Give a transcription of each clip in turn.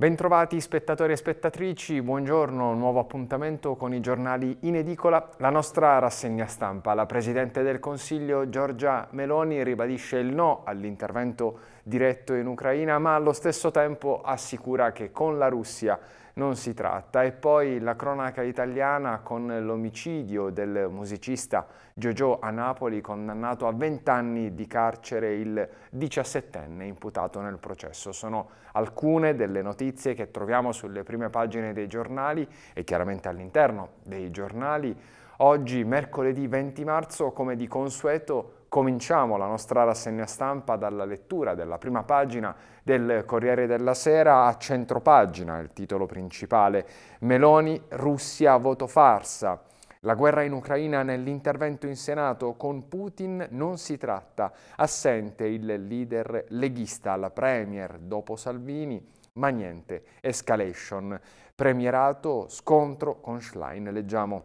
Bentrovati spettatori e spettatrici, buongiorno, nuovo appuntamento con i giornali in edicola. La nostra rassegna stampa, la Presidente del Consiglio Giorgia Meloni ribadisce il no all'intervento diretto in Ucraina, ma allo stesso tempo assicura che con la Russia non si tratta. E poi la cronaca italiana con l'omicidio del musicista Giorgio a Napoli condannato a 20 anni di carcere il 17enne imputato nel processo. Sono alcune delle notizie che troviamo sulle prime pagine dei giornali e chiaramente all'interno dei giornali Oggi, mercoledì 20 marzo, come di consueto, cominciamo la nostra rassegna stampa dalla lettura della prima pagina del Corriere della Sera a centropagina, il titolo principale. Meloni, Russia, voto farsa. La guerra in Ucraina nell'intervento in Senato con Putin non si tratta. Assente il leader leghista alla Premier dopo Salvini, ma niente, escalation. Premierato, scontro con Schlein, leggiamo.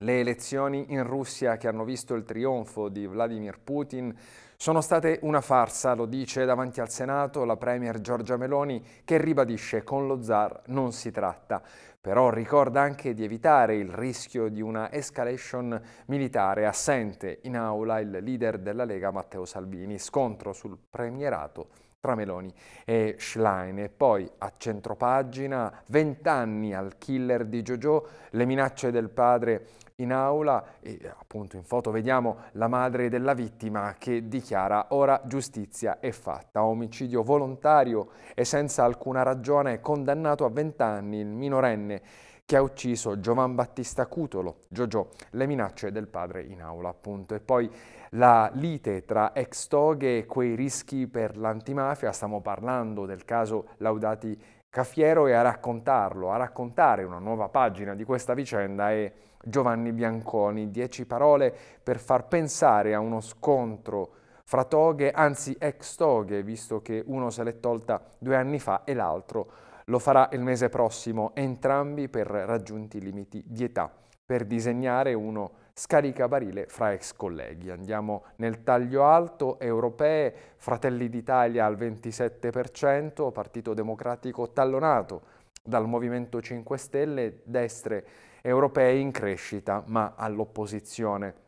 Le elezioni in Russia che hanno visto il trionfo di Vladimir Putin sono state una farsa, lo dice davanti al Senato la Premier Giorgia Meloni che ribadisce con lo zar non si tratta, però ricorda anche di evitare il rischio di una escalation militare assente in aula il leader della Lega Matteo Salvini, scontro sul premierato tra Meloni e Schlein e poi a centropagina 20 anni al killer di Jojo, le minacce del padre in aula e appunto in foto vediamo la madre della vittima che dichiara ora giustizia è fatta, omicidio volontario e senza alcuna ragione condannato a 20 anni il minorenne che ha ucciso Giovan Battista Cutolo, Giogio, le minacce del padre in aula appunto. E poi la lite tra ex toghe e quei rischi per l'antimafia, stiamo parlando del caso Laudati Caffiero e a raccontarlo, a raccontare una nuova pagina di questa vicenda è Giovanni Bianconi, dieci parole per far pensare a uno scontro fra toghe, anzi ex toghe, visto che uno se l'è tolta due anni fa e l'altro lo farà il mese prossimo, entrambi per raggiunti limiti di età, per disegnare uno scaricabarile fra ex colleghi. Andiamo nel taglio alto, europee, Fratelli d'Italia al 27%, Partito Democratico tallonato dal Movimento 5 Stelle, destre europee in crescita, ma all'opposizione.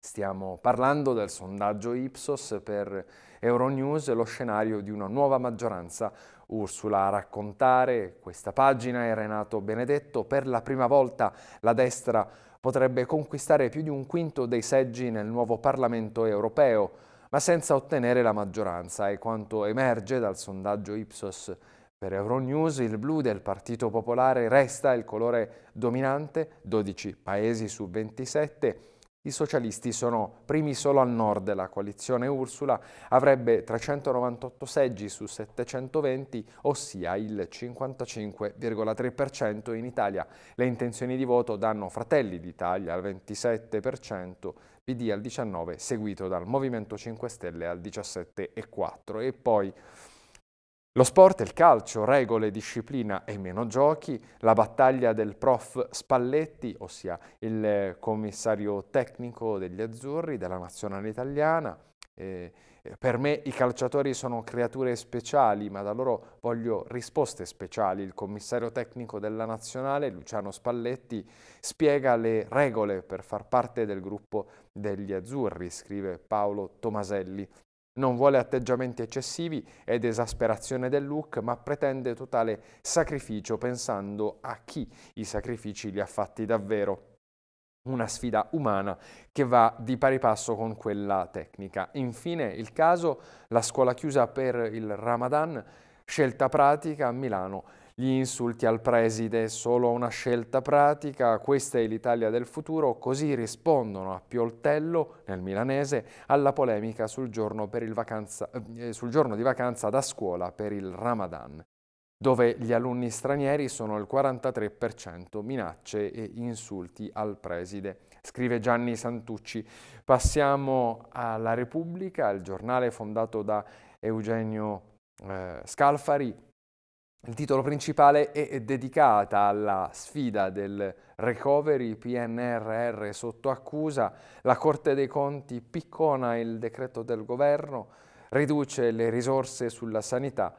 Stiamo parlando del sondaggio Ipsos per Euronews, lo scenario di una nuova maggioranza Ursula a raccontare questa pagina e Renato Benedetto. Per la prima volta la destra potrebbe conquistare più di un quinto dei seggi nel nuovo Parlamento europeo, ma senza ottenere la maggioranza. E quanto emerge dal sondaggio Ipsos per Euronews, il blu del Partito Popolare resta il colore dominante, 12 paesi su 27 i socialisti sono primi solo al nord, la coalizione Ursula avrebbe 398 seggi su 720, ossia il 55,3% in Italia. Le intenzioni di voto danno Fratelli d'Italia al 27%, PD al 19%, seguito dal Movimento 5 Stelle al 17,4% e poi lo sport e il calcio, regole, disciplina e meno giochi, la battaglia del prof Spalletti, ossia il commissario tecnico degli azzurri, della nazionale italiana. Eh, per me i calciatori sono creature speciali, ma da loro voglio risposte speciali. Il commissario tecnico della nazionale, Luciano Spalletti, spiega le regole per far parte del gruppo degli azzurri, scrive Paolo Tomaselli non vuole atteggiamenti eccessivi ed esasperazione del look, ma pretende totale sacrificio pensando a chi i sacrifici li ha fatti davvero una sfida umana che va di pari passo con quella tecnica. Infine il caso, la scuola chiusa per il Ramadan, scelta pratica a Milano gli insulti al preside, solo una scelta pratica, questa è l'Italia del futuro, così rispondono a Pioltello, nel milanese, alla polemica sul giorno, vacanza, eh, eh, sul giorno di vacanza da scuola per il Ramadan dove gli alunni stranieri sono il 43%, minacce e insulti al preside. Scrive Gianni Santucci. Passiamo alla Repubblica, il giornale fondato da Eugenio eh, Scalfari, il titolo principale è dedicata alla sfida del recovery PNRR sotto accusa. La Corte dei Conti piccona il decreto del governo, riduce le risorse sulla sanità,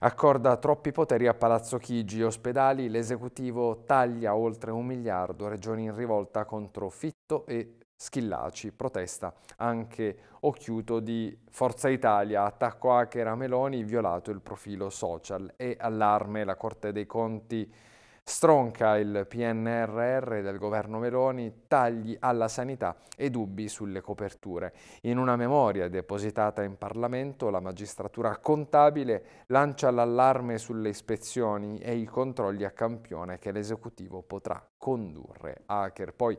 accorda troppi poteri a Palazzo Chigi, ospedali, l'esecutivo taglia oltre un miliardo, regioni in rivolta contro Fitto e Schillaci, protesta anche Occhiuto di Forza Italia, attacco hacker a Meloni, violato il profilo social e allarme la Corte dei Conti stronca il PNRR del governo Meloni, tagli alla sanità e dubbi sulle coperture. In una memoria depositata in Parlamento, la magistratura contabile lancia l'allarme sulle ispezioni e i controlli a campione che l'esecutivo potrà condurre. Hacker poi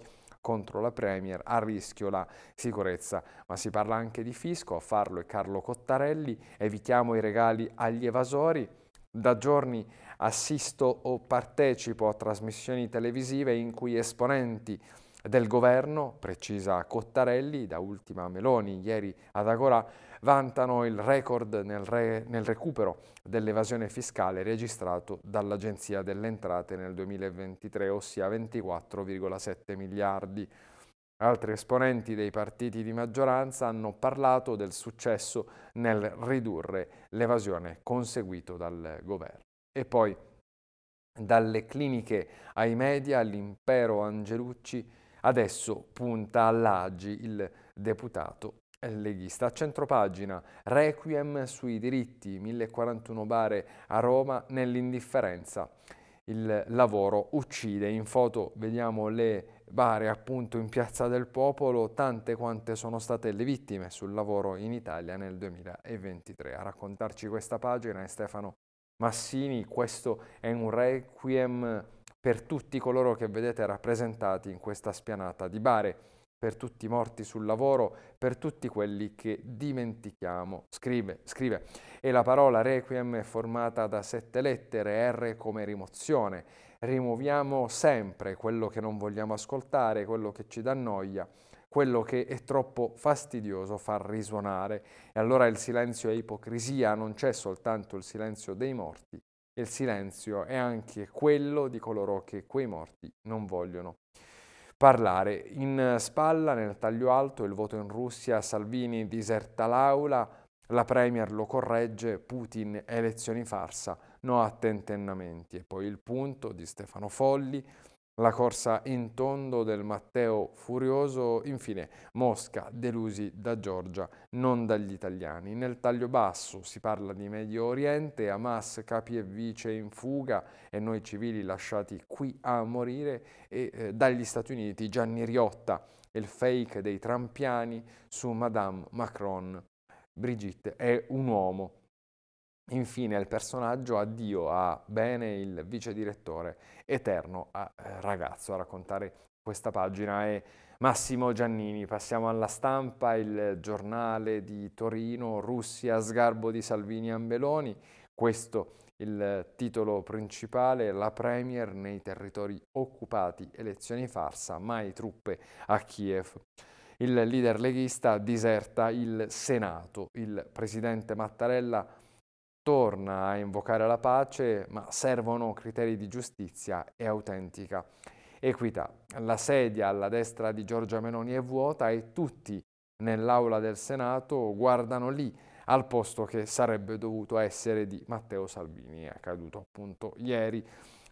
contro la Premier, a rischio la sicurezza. Ma si parla anche di fisco, a farlo è Carlo Cottarelli, evitiamo i regali agli evasori. Da giorni assisto o partecipo a trasmissioni televisive in cui esponenti del governo, precisa Cottarelli, da ultima Meloni ieri ad Agora, vantano il record nel, re, nel recupero dell'evasione fiscale registrato dall'Agenzia delle Entrate nel 2023, ossia 24,7 miliardi. Altri esponenti dei partiti di maggioranza hanno parlato del successo nel ridurre l'evasione conseguito dal governo. E poi dalle cliniche ai media l'impero Angelucci adesso punta all'Agi il deputato leghista. A centropagina, Requiem sui diritti, 1041 bare a Roma nell'indifferenza. Il lavoro uccide. In foto vediamo le bare appunto in Piazza del Popolo, tante quante sono state le vittime sul lavoro in Italia nel 2023. A raccontarci questa pagina è Stefano Massini, questo è un requiem per tutti coloro che vedete rappresentati in questa spianata di bare per tutti i morti sul lavoro, per tutti quelli che dimentichiamo. Scrive, scrive. E la parola requiem è formata da sette lettere, R come rimozione. Rimuoviamo sempre quello che non vogliamo ascoltare, quello che ci dà noia, quello che è troppo fastidioso far risuonare. E allora il silenzio è ipocrisia, non c'è soltanto il silenzio dei morti, il silenzio è anche quello di coloro che quei morti non vogliono parlare. In eh, spalla, nel taglio alto, il voto in Russia, Salvini diserta l'aula, la Premier lo corregge, Putin elezioni farsa, no a tentennamenti. E poi il punto di Stefano Folli, la corsa in tondo del Matteo Furioso, infine Mosca delusi da Giorgia, non dagli italiani. Nel taglio basso si parla di Medio Oriente, Hamas capi e vice in fuga e noi civili lasciati qui a morire e eh, dagli Stati Uniti Gianni Riotta il fake dei trampiani su Madame Macron. Brigitte è un uomo Infine il personaggio addio a Bene, il vice direttore, eterno a eh, ragazzo, a raccontare questa pagina è Massimo Giannini. Passiamo alla stampa, il giornale di Torino, Russia, sgarbo di Salvini e Meloni. Questo il titolo principale, la Premier nei territori occupati, elezioni farsa, mai truppe a Kiev. Il leader leghista diserta il Senato, il presidente Mattarella torna a invocare la pace, ma servono criteri di giustizia e autentica equità. La sedia alla destra di Giorgia Meloni è vuota e tutti nell'aula del Senato guardano lì al posto che sarebbe dovuto essere di Matteo Salvini, è accaduto appunto ieri.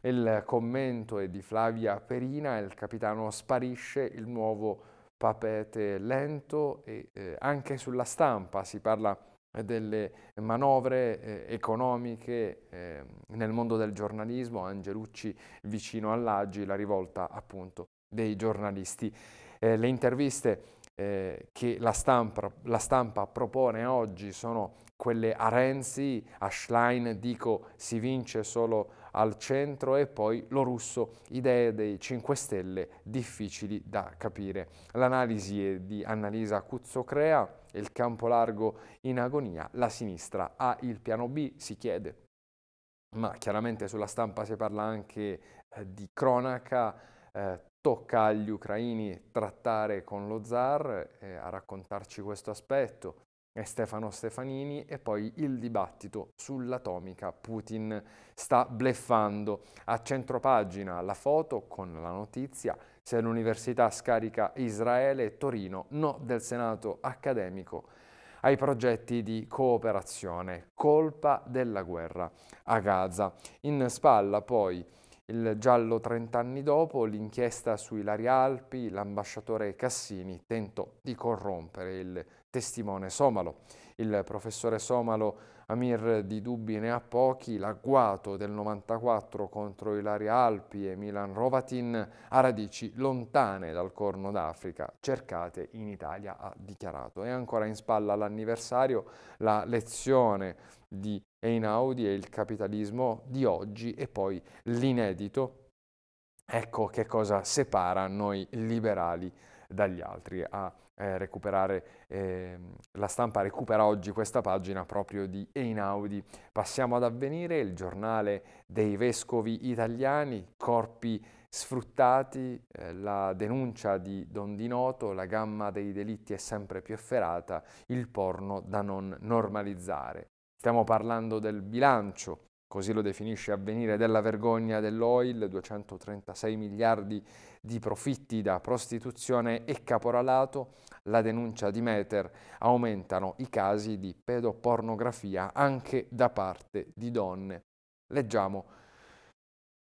Il commento è di Flavia Perina, il capitano sparisce, il nuovo papete lento e eh, anche sulla stampa si parla di eh, delle manovre eh, economiche eh, nel mondo del giornalismo, Angelucci vicino all'Aggi, la rivolta appunto dei giornalisti. Eh, le interviste eh, che la stampa, la stampa propone oggi sono quelle a Renzi, a Schlein, dico si vince solo al centro e poi lo russo, idee dei 5 Stelle difficili da capire. L'analisi è di Annalisa Cuzzocrea, il campo largo in agonia, la sinistra ha il piano B, si chiede. Ma chiaramente sulla stampa si parla anche eh, di cronaca, eh, tocca agli ucraini trattare con lo zar, eh, a raccontarci questo aspetto e Stefano Stefanini e poi il dibattito sull'atomica Putin sta bleffando. A centropagina la foto con la notizia se l'università scarica Israele e Torino no del Senato accademico ai progetti di cooperazione, colpa della guerra a Gaza. In spalla poi il giallo 30 anni dopo, l'inchiesta su Ilaria Alpi, l'ambasciatore Cassini tentò di corrompere il testimone somalo. Il professore somalo Amir di dubbi ne ha pochi, l'agguato del 94 contro Ilaria Alpi e Milan Rovatin ha radici lontane dal Corno d'Africa, cercate in Italia, ha dichiarato. E ancora in spalla l'anniversario, la lezione di Einaudi e il capitalismo di oggi e poi l'inedito. Ecco che cosa separa noi liberali dagli altri. A eh, recuperare, eh, la stampa recupera oggi questa pagina proprio di Einaudi. Passiamo ad avvenire, il giornale dei vescovi italiani, corpi sfruttati, eh, la denuncia di Don Di Noto, la gamma dei delitti è sempre più efferata, il porno da non normalizzare. Stiamo parlando del bilancio, così lo definisce avvenire della vergogna dell'oil, 236 miliardi di profitti da prostituzione e caporalato, la denuncia di Meter, aumentano i casi di pedopornografia anche da parte di donne. Leggiamo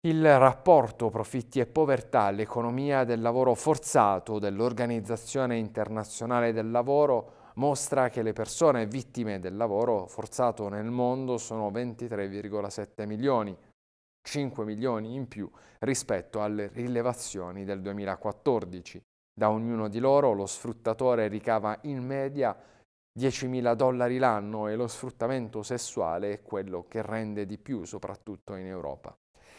il rapporto profitti e povertà, l'economia del lavoro forzato dell'Organizzazione Internazionale del Lavoro mostra che le persone vittime del lavoro forzato nel mondo sono 23,7 milioni, 5 milioni in più rispetto alle rilevazioni del 2014. Da ognuno di loro lo sfruttatore ricava in media 10.000 dollari l'anno e lo sfruttamento sessuale è quello che rende di più, soprattutto in Europa.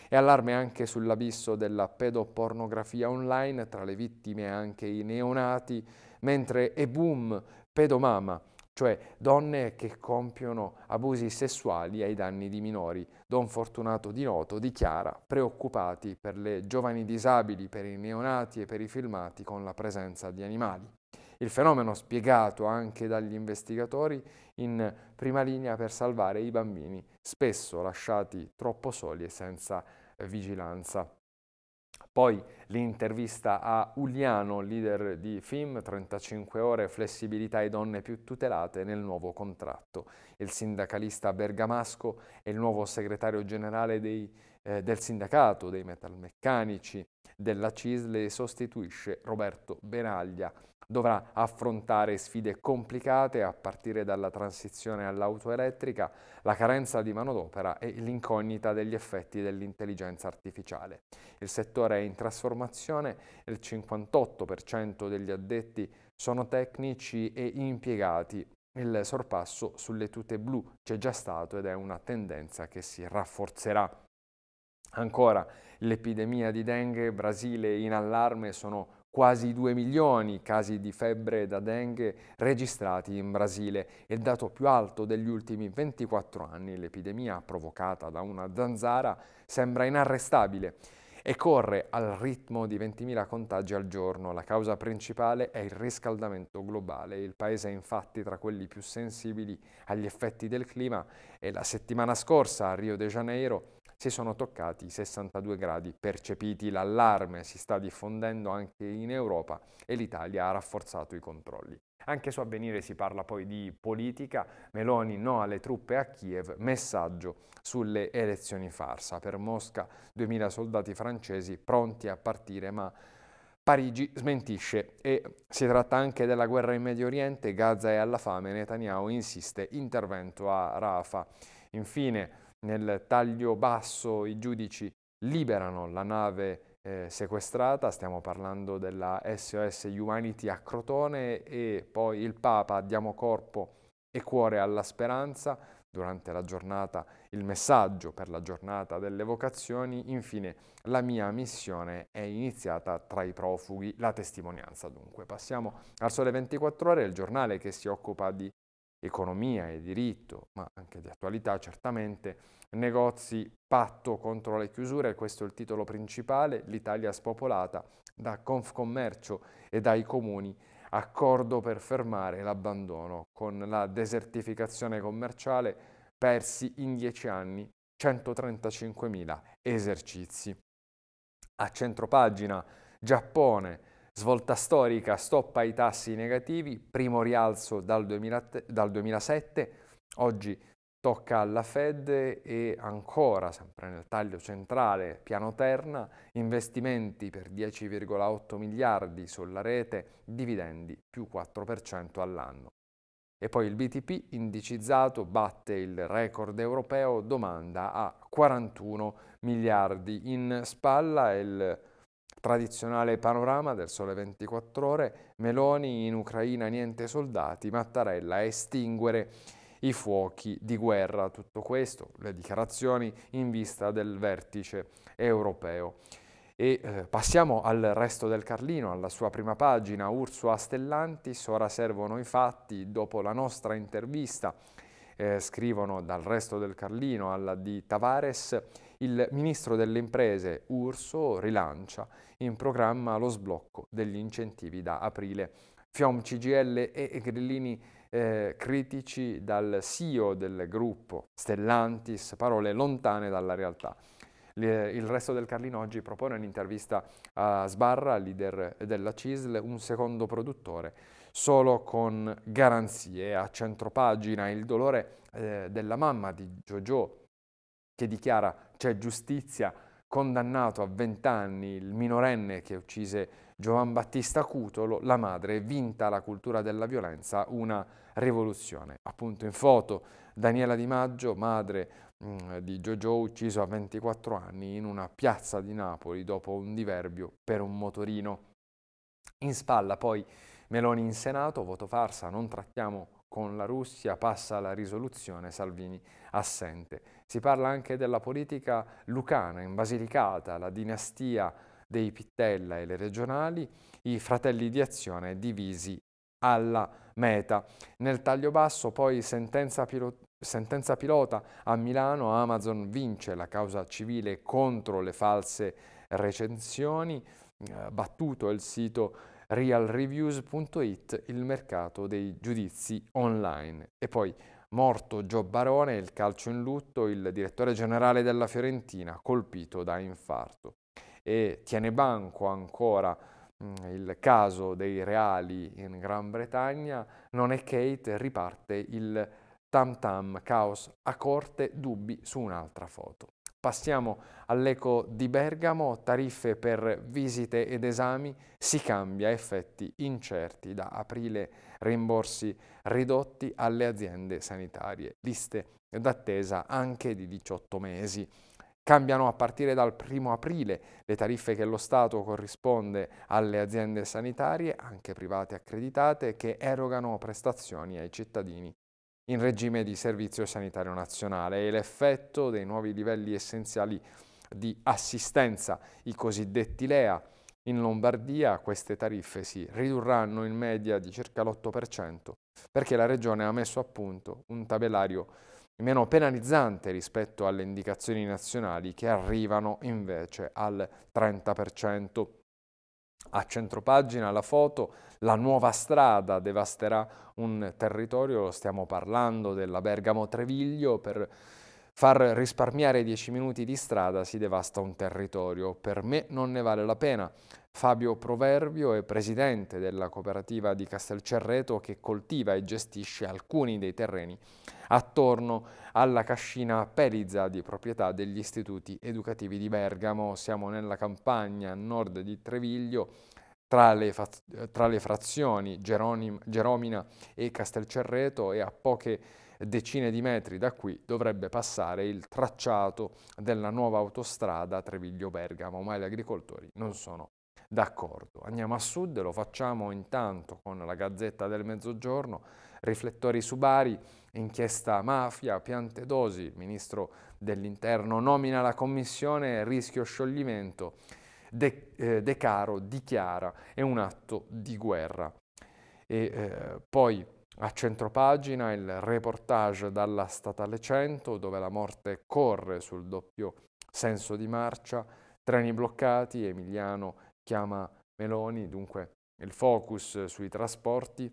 E allarme anche sull'abisso della pedopornografia online, tra le vittime anche i neonati, mentre e boom pedomama, cioè donne che compiono abusi sessuali ai danni di minori. Don Fortunato di Noto dichiara preoccupati per le giovani disabili, per i neonati e per i filmati con la presenza di animali. Il fenomeno spiegato anche dagli investigatori in prima linea per salvare i bambini, spesso lasciati troppo soli e senza vigilanza. Poi l'intervista a Uliano, leader di FIM, 35 ore, flessibilità e donne più tutelate nel nuovo contratto. Il sindacalista bergamasco e il nuovo segretario generale dei eh, del sindacato dei metalmeccanici della CISL e sostituisce Roberto Benaglia. Dovrà affrontare sfide complicate a partire dalla transizione all'auto elettrica, la carenza di manodopera e l'incognita degli effetti dell'intelligenza artificiale. Il settore è in trasformazione, il 58% degli addetti sono tecnici e impiegati. Il sorpasso sulle tute blu c'è già stato ed è una tendenza che si rafforzerà. Ancora l'epidemia di dengue, Brasile in allarme, sono quasi 2 milioni i casi di febbre da dengue registrati in Brasile, il dato più alto degli ultimi 24 anni. L'epidemia provocata da una zanzara sembra inarrestabile e corre al ritmo di 20.000 contagi al giorno. La causa principale è il riscaldamento globale. Il paese è infatti tra quelli più sensibili agli effetti del clima e la settimana scorsa a Rio de Janeiro si sono toccati i 62 gradi percepiti. L'allarme si sta diffondendo anche in Europa e l'Italia ha rafforzato i controlli. Anche su Avvenire si parla poi di politica, Meloni no alle truppe a Kiev, messaggio sulle elezioni farsa. Per Mosca 2.000 soldati francesi pronti a partire, ma Parigi smentisce e si tratta anche della guerra in Medio Oriente, Gaza è alla fame, Netanyahu insiste, intervento a Rafa. Infine, nel taglio basso i giudici liberano la nave eh, sequestrata, stiamo parlando della SOS Humanity a Crotone e poi il Papa diamo corpo e cuore alla speranza durante la giornata, il messaggio per la giornata delle vocazioni, infine la mia missione è iniziata tra i profughi, la testimonianza dunque. Passiamo al Sole 24 ore, il giornale che si occupa di economia e diritto, ma anche di attualità certamente, negozi patto contro le chiusure, questo è il titolo principale, l'Italia spopolata da Confcommercio e dai comuni, accordo per fermare l'abbandono con la desertificazione commerciale, persi in dieci anni 135.000 esercizi. A centropagina Giappone, Svolta storica, stop ai tassi negativi, primo rialzo dal, 2000, dal 2007, oggi tocca alla Fed e ancora, sempre nel taglio centrale, piano terna, investimenti per 10,8 miliardi sulla rete, dividendi più 4% all'anno. E poi il BTP indicizzato batte il record europeo, domanda a 41 miliardi. In spalla il Tradizionale panorama del Sole 24 Ore, Meloni in Ucraina niente soldati, Mattarella a estinguere i fuochi di guerra. Tutto questo, le dichiarazioni in vista del vertice europeo. E eh, passiamo al resto del Carlino, alla sua prima pagina. Ursula Stellantis, ora servono i fatti, dopo la nostra intervista, eh, scrivono dal resto del Carlino alla di Tavares, il ministro delle imprese Urso rilancia in programma lo sblocco degli incentivi da aprile. Fiom CGL e Grillini eh, critici dal CEO del gruppo Stellantis, parole lontane dalla realtà. Il resto del Carlino oggi propone un'intervista a Sbarra, leader della CISL, un secondo produttore, solo con garanzie. A centropagina il dolore eh, della mamma di Giorgio che dichiara c'è giustizia, condannato a 20 anni il minorenne che uccise Giovan Battista Cutolo, la madre, vinta la cultura della violenza, una rivoluzione. Appunto in foto Daniela Di Maggio, madre mh, mm, di Giorgio, ucciso a 24 anni in una piazza di Napoli dopo un diverbio per un motorino. In spalla poi Meloni in Senato, voto farsa, non trattiamo con la Russia passa la risoluzione, Salvini assente. Si parla anche della politica lucana in Basilicata, la dinastia dei Pittella e le regionali, i fratelli di azione divisi alla meta. Nel taglio basso poi sentenza, pilo sentenza pilota a Milano, Amazon vince la causa civile contro le false recensioni, eh, battuto il sito realreviews.it il mercato dei giudizi online. E poi morto Gio Barone, il calcio in lutto, il direttore generale della Fiorentina colpito da infarto. E tiene banco ancora mh, mm, il caso dei reali in Gran Bretagna, non è Kate, riparte il tam tam, caos a corte, dubbi su un'altra foto. Passiamo all'eco di Bergamo, tariffe per visite ed esami, si cambia effetti incerti, da aprile rimborsi ridotti alle aziende sanitarie, liste d'attesa anche di 18 mesi. Cambiano a partire dal primo aprile le tariffe che lo Stato corrisponde alle aziende sanitarie, anche private accreditate, che erogano prestazioni ai cittadini in regime di servizio sanitario nazionale e l'effetto dei nuovi livelli essenziali di assistenza, i cosiddetti LEA. In Lombardia queste tariffe si ridurranno in media di circa l'8% perché la Regione ha messo a punto un tabellario meno penalizzante rispetto alle indicazioni nazionali che arrivano invece al 30%. A centropagina la foto, la nuova strada devasterà un territorio, stiamo parlando della Bergamo Treviglio per Far risparmiare 10 minuti di strada si devasta un territorio, per me non ne vale la pena. Fabio Proverbio è presidente della cooperativa di Castelcerreto che coltiva e gestisce alcuni dei terreni attorno alla cascina Pelizza di proprietà degli istituti educativi di Bergamo. Siamo nella campagna a nord di Treviglio, tra le, tra le frazioni Geronim, Geromina e Castelcerreto e a poche decine di metri da qui dovrebbe passare il tracciato della nuova autostrada Treviglio-Bergamo, ma gli agricoltori non sono d'accordo. Andiamo a sud, lo facciamo intanto con la Gazzetta del Mezzogiorno, riflettori su Bari, inchiesta mafia, piante Piantedosi, il ministro dell'interno nomina la commissione, rischio scioglimento, De, eh, De Caro dichiara è un atto di guerra. E eh, poi a centropagina il reportage dalla Statale 100 dove la morte corre sul doppio senso di marcia, treni bloccati, Emiliano chiama Meloni, dunque il focus sui trasporti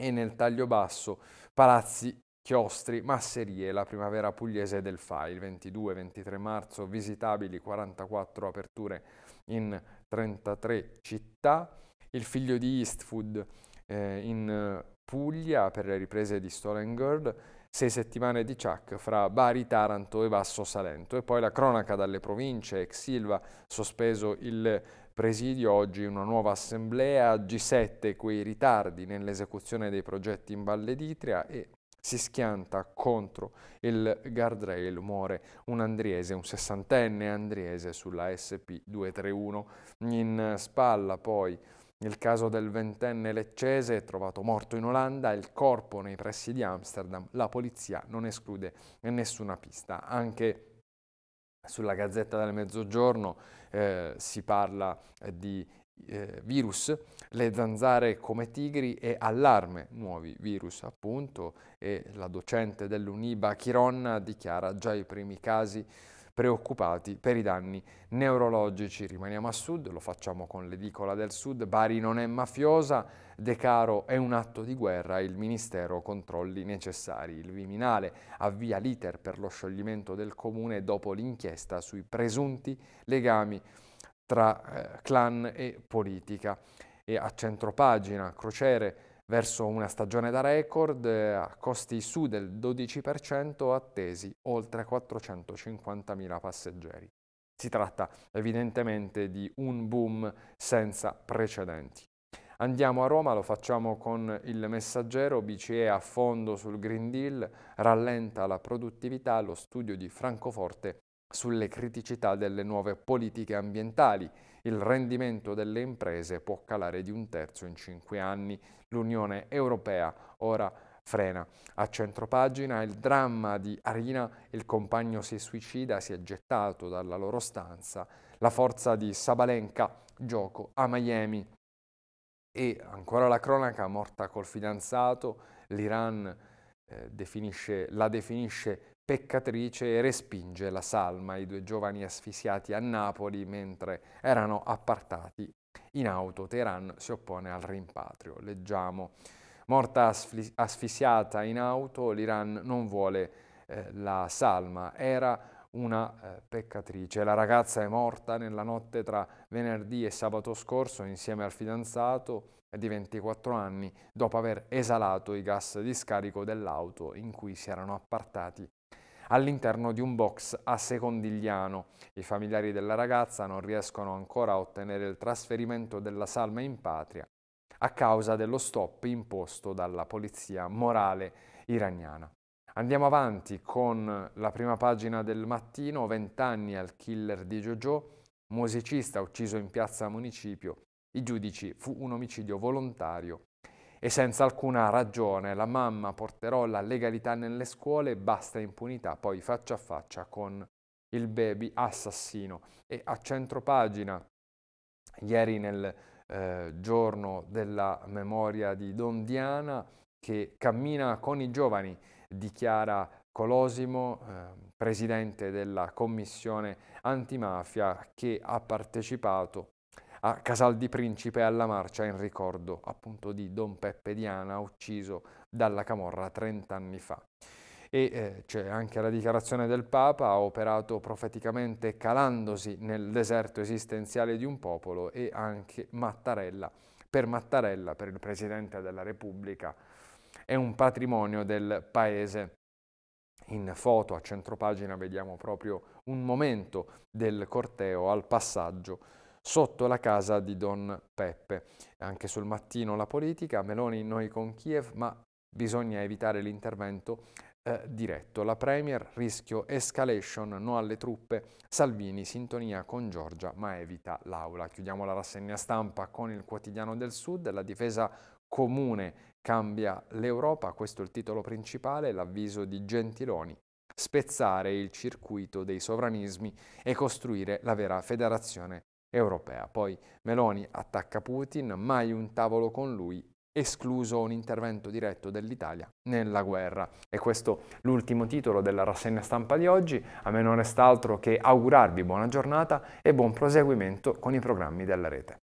e nel taglio basso palazzi, chiostri, masserie, la primavera pugliese del FAI, il 22-23 marzo visitabili 44 aperture in 33 città, il figlio di Eastwood eh, in Puglia per le riprese di Stolen Girl, sei settimane di ciak fra Bari, Taranto e Basso Salento. E poi la cronaca dalle province, ex Silva, sospeso il presidio, oggi una nuova assemblea, G7 quei ritardi nell'esecuzione dei progetti in Valle d'Itria e si schianta contro il guardrail, muore un andriese, un sessantenne andriese sulla SP231. In spalla poi nel caso del ventenne leccese trovato morto in Olanda il corpo nei pressi di Amsterdam, la polizia non esclude nessuna pista. Anche sulla Gazzetta del Mezzogiorno eh, si parla eh, di eh, virus, le zanzare come tigri e allarme, nuovi virus appunto, e la docente dell'Uniba Chironna dichiara già i primi casi preoccupati per i danni neurologici. Rimaniamo a sud, lo facciamo con l'edicola del sud, Bari non è mafiosa, De Caro è un atto di guerra, il Ministero controlli necessari. Il Viminale avvia l'iter per lo scioglimento del comune dopo l'inchiesta sui presunti legami tra eh, clan e politica. E a centropagina, crociere, verso una stagione da record eh, a costi su del 12% attesi oltre 450.000 passeggeri. Si tratta evidentemente di un boom senza precedenti. Andiamo a Roma, lo facciamo con il messaggero, BCE a fondo sul Green Deal, rallenta la produttività, lo studio di Francoforte sulle criticità delle nuove politiche ambientali il rendimento delle imprese può calare di un terzo in cinque anni. L'Unione Europea ora frena. A centropagina il dramma di Arina, il compagno si suicida, si è gettato dalla loro stanza, la forza di Sabalenka, gioco a Miami. E ancora la cronaca, morta col fidanzato, l'Iran eh, definisce, la definisce peccatrice e respinge la salma, i due giovani asfissiati a Napoli mentre erano appartati in auto. Teheran si oppone al rimpatrio. Leggiamo, morta asf- asfissiata in auto, l'Iran non vuole eh, la salma, era una eh, peccatrice. La ragazza è morta nella notte tra venerdì e sabato scorso insieme al fidanzato di 24 anni dopo aver esalato i gas di scarico dell'auto in cui si erano appartati all'interno di un box a Secondigliano. I familiari della ragazza non riescono ancora a ottenere il trasferimento della salma in patria a causa dello stop imposto dalla polizia morale iraniana. Andiamo avanti con la prima pagina del mattino, 20 anni al killer di Jojo, musicista ucciso in piazza municipio, i giudici fu un omicidio volontario e senza alcuna ragione la mamma porterò la legalità nelle scuole, basta impunità, poi faccia a faccia con il baby assassino. E a centropagina, ieri nel eh, giorno della memoria di Don Diana, che cammina con i giovani, dichiara Colosimo, eh, presidente della commissione antimafia, che ha partecipato a Casal di Principe alla marcia in ricordo appunto di Don Peppe Diana ucciso dalla Camorra 30 anni fa. E eh, c'è anche la dichiarazione del Papa, ha operato profeticamente calandosi nel deserto esistenziale di un popolo e anche Mattarella, per Mattarella, per il Presidente della Repubblica, è un patrimonio del Paese. In foto a centropagina vediamo proprio un momento del corteo al passaggio sotto la casa di Don Peppe. Anche sul mattino la politica, Meloni noi con Kiev, ma bisogna evitare l'intervento eh, diretto. La Premier, rischio escalation, no alle truppe, Salvini, sintonia con Giorgia, ma evita l'aula. Chiudiamo la rassegna stampa con il quotidiano del Sud, la difesa comune cambia l'Europa, questo è il titolo principale, l'avviso di Gentiloni, spezzare il circuito dei sovranismi e costruire la vera federazione europea. Poi Meloni attacca Putin, mai un tavolo con lui escluso un intervento diretto dell'Italia nella guerra. E questo l'ultimo titolo della rassegna stampa di oggi, a me non resta altro che augurarvi buona giornata e buon proseguimento con i programmi della rete.